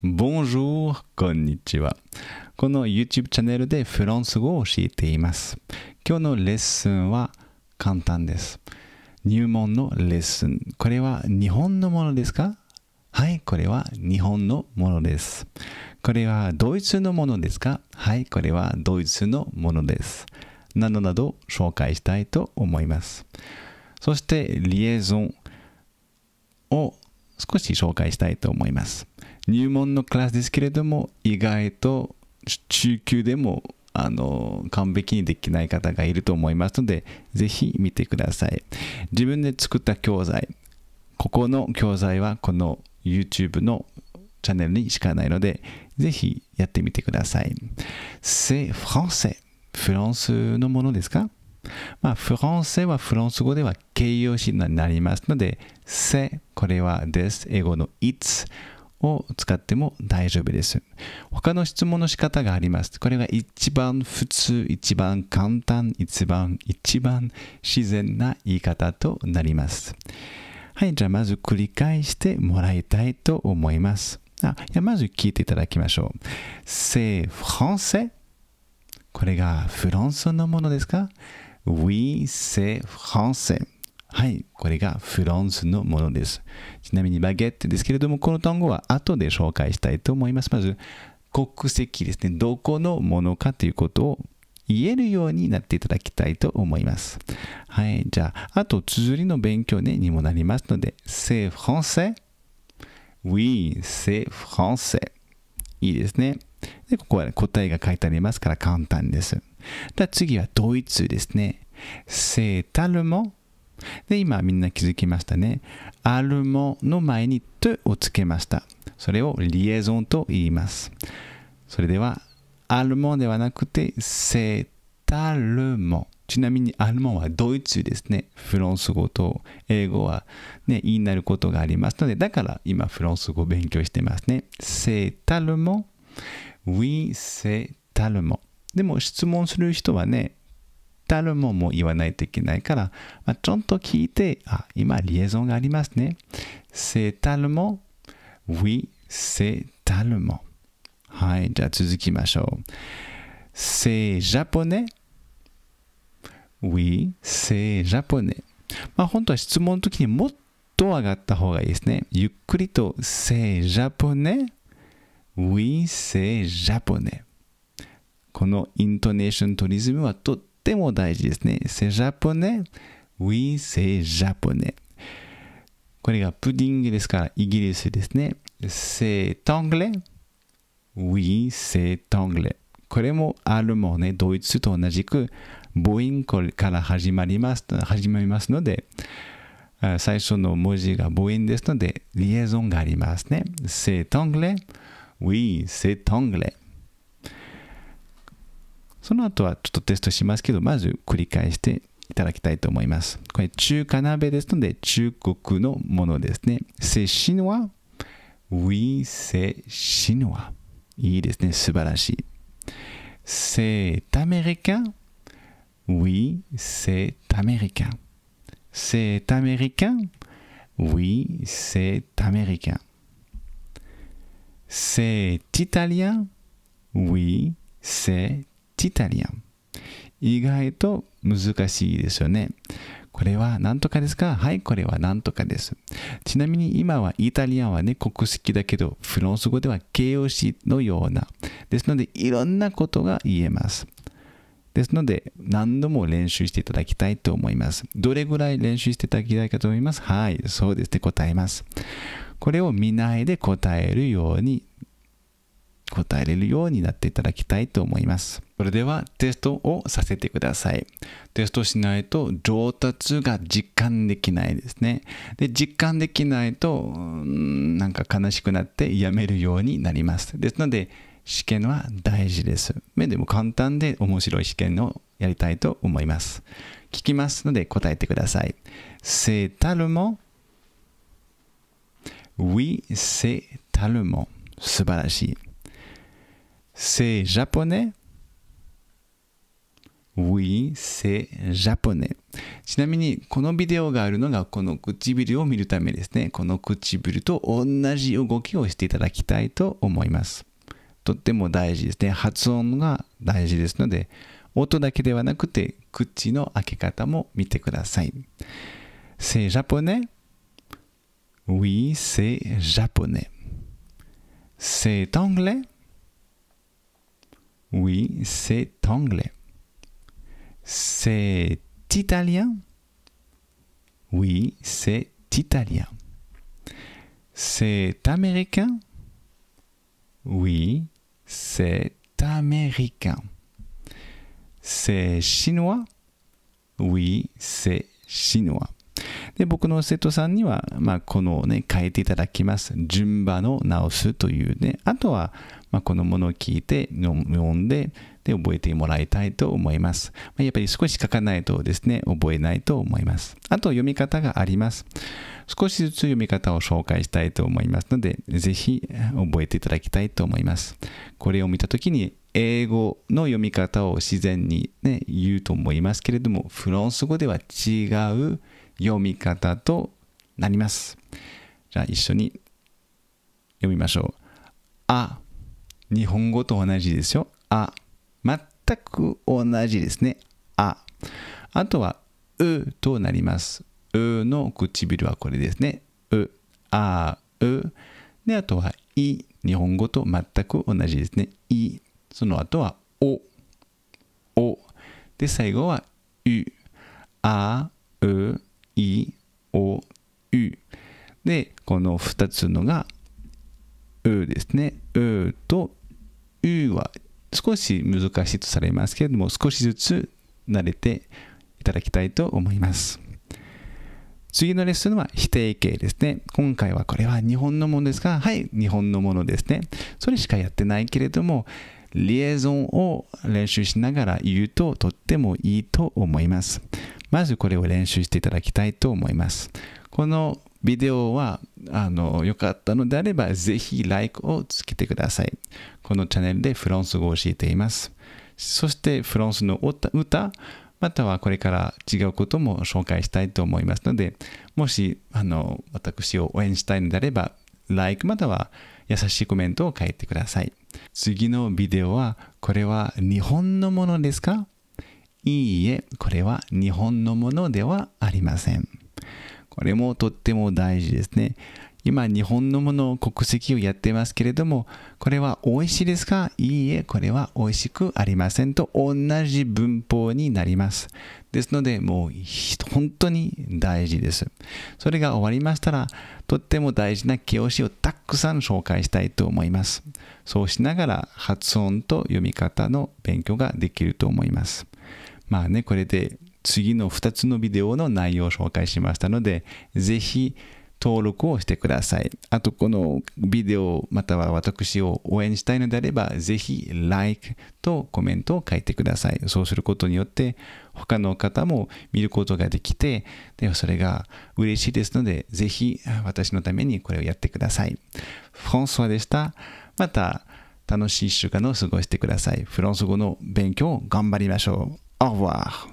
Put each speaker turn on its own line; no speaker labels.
Bonjour, k o n n i この YouTube チャンネルでフランス語を教えています。今日のレッスンは簡単です。入門のレッスン。これは日本のものですかはい、これは日本のものです。これはドイツのものですかはい、これはドイツのものです。などなど紹介したいと思います。そして、リエゾンを少し紹介したいと思います。入門のクラスですけれども意外と中級でもあの完璧にできない方がいると思いますので是非見てください自分で作った教材ここの教材はこの YouTube のチャンネルにしかないので是非やってみてくださいせ。フラン f フランスのものですかまあ、フランスはフランス語では形容詞になりますので、せ、これはです。英語の it's を使っても大丈夫です。他の質問の仕方があります。これが一番普通、一番簡単、一番、一番自然な言い方となります。はい、じゃあまず繰り返してもらいたいと思います。あいやまず聞いていただきましょう。C'est français? これがフランスのものですか Oui, c'est français. はい、これがフランスのものです。ちなみにバゲットですけれども、この単語は後で紹介したいと思います。まず、国籍ですね。どこのものかということを言えるようになっていただきたいと思います。はい、じゃあ、あと、綴りの勉強、ね、にもなりますので、c'est français? Oui, c'est français. いいですね。で、ここは、答えが書いてありますから簡単です。じゃあ次はドイツですね。c'est allemand? で、今みんな気づきましたね。あるもの前にとをつけました。それをリエゾンと言います。それでは、あるもではなくて、せたるも。ちなみにアルモンはドイツですね。フランス語と英語はね、言いになることがありますので、だから今フランス語を勉強してますね。セタルモウィセタルモでも質問する人はね、誰ももう言わないといけないから、まあ、ちょっと聞いて、あ、今、リエゾンがありますね。セ e s t a l l e m a はい、じゃあ続きましょう。セ e s t japonais? o u まあ本当は質問の時にもっと上がった方がいいですね。ゆっくりとセ e s t japonais? o u このイントネーションとリズムはとっても大事ですね。セジャポネ a p o a i j a p o n これがプディングですからイギリスですね。セ e s t a n e s a これもアルモね、ドイツと同じく母音から始まります、始まりますので、最初の文字が母音ですので、リエゾンがありますね。セ e s t a n e s a その後はちょっとテストしますけど、まず繰り返していただきたいと思います。これ中華鍋ですので中国のものですね。セシノワ、ウィセシノワ。いいですね、素晴らしい。セータメリカウィセタメリカン。セタメリカン、ウィセタメリカン。C'est italien? Oui, チタリアン。意外と難しいですよね。これは何とかですかはい、これは何とかです。ちなみに今はイタリアンはね、国籍だけど、フランス語では形容詞のような。ですので、いろんなことが言えます。ですので、何度も練習していただきたいと思います。どれぐらい練習していただきたいかと思いますはい、そうですて答えます。これを見ないで答えるように、答えれるようになっていただきたいと思います。それではテストをさせてください。テストしないと上達が実感できないですね。で、実感できないと、なんか悲しくなってやめるようになります。ですので、試験は大事です。目でも簡単で面白い試験をやりたいと思います。聞きますので答えてください。せたるも。t e l l e m Oui, c'est t l e m e n t 素晴らしい。C'est japonais o e s a ちなみに、このビデオがあるのが、この唇を見るためですね。この唇と同じ動きをしていただきたいと思います。とっても大事ですね。発音が大事ですので、音だけではなくて、口の開け方も見てください。C'est japonais? Oui, c'est japonais. C'est anglais? Oui, c'est anglais. C'est italien Oui, c'est italien. C'est américain Oui, c'est américain. C'est chinois Oui, c'est chinois. で、僕の生徒さんには、まあ、このね、変えていただきます。順番の直すというね、あとは、まあ、このものを聞いて、読んで、で、覚えてもらいたいと思います。まあ、やっぱり少し書かないとですね、覚えないと思います。あと、読み方があります。少しずつ読み方を紹介したいと思いますので、ぜひ覚えていただきたいと思います。これを見たときに、英語の読み方を自然に、ね、言うと思いますけれども、フランス語では違う読み方となります。じゃあ一緒に読みましょう。あ、日本語と同じですよ。あ、全く同じですね。あ。あとは、うとなります。うの唇はこれですね。う、あ、う。で、あとは、い。日本語と全く同じですね。い。その後は、お。お。で、最後は、う。あ、う。いおうでこの2つのがうですねうとうは少し難しいとされますけれども少しずつ慣れていただきたいと思います次のレッスンは否定形ですね今回はこれは日本のものですがはい日本のものですねそれしかやってないけれどもリエゾンを練習しながら言うととってもいいと思います。まずこれを練習していただきたいと思います。このビデオはあの良かったのであれば、ぜひ Like をつけてください。このチャンネルでフランス語を教えています。そしてフランスの歌、またはこれから違うことも紹介したいと思いますので、もしあの私を応援したいのであれば、Like または優しいコメントを書いてください。次のビデオは、これは日本のものですかいいえ、これは日本のものではありません。これもとっても大事ですね。今、日本のものを国籍をやってますけれども、これは美味しいですかいいえ、これは美味しくありませんと同じ文法になります。ですので、もう本当に大事です。それが終わりましたら、とっても大事な形容詞をたくさん紹介したいと思います。そうしながら発音と読み方の勉強ができると思います。まあね、これで次の2つのビデオの内容を紹介しましたので、ぜひ登録をしてください。あと、このビデオまたは私を応援したいのであれば、ぜひ Like とコメントを書いてください。そうすることによって、他の方も見ることができて、でそれが嬉しいですので、ぜひ私のためにこれをやってください。フランソワでした。また楽しい1週間を過ごしてください。フランス語の勉強を頑張りましょう。Au revoir.